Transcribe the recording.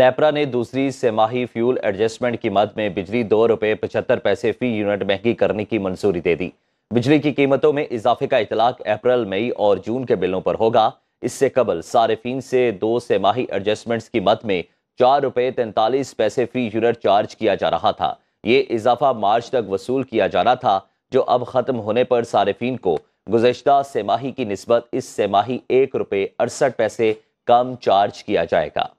नेपरा ने दूसरी सेमाही fuel adjustment की मद में बिजली दो रुपये पचहत्तर पैसे फी यूनिट महंगी करने की मंजूरी दे दी बिजली की कीमतों में इजाफे का इतलाक अप्रैल मई और जून के बिलों पर होगा इससे कबल सार्फिन से दो सेमाही एडजस्टमेंट्स की मद में चार रुपये तैंतालीस पैसे फी यूनिट चार्ज किया जा रहा था ये इजाफा मार्च तक वसूल किया जाना था जो अब ख़त्म होने पर सार्फिन को गुजशत सेमाही की नस्बत इस सेमाही एक रुपये अड़सठ पैसे कम चार्ज किया जाएगा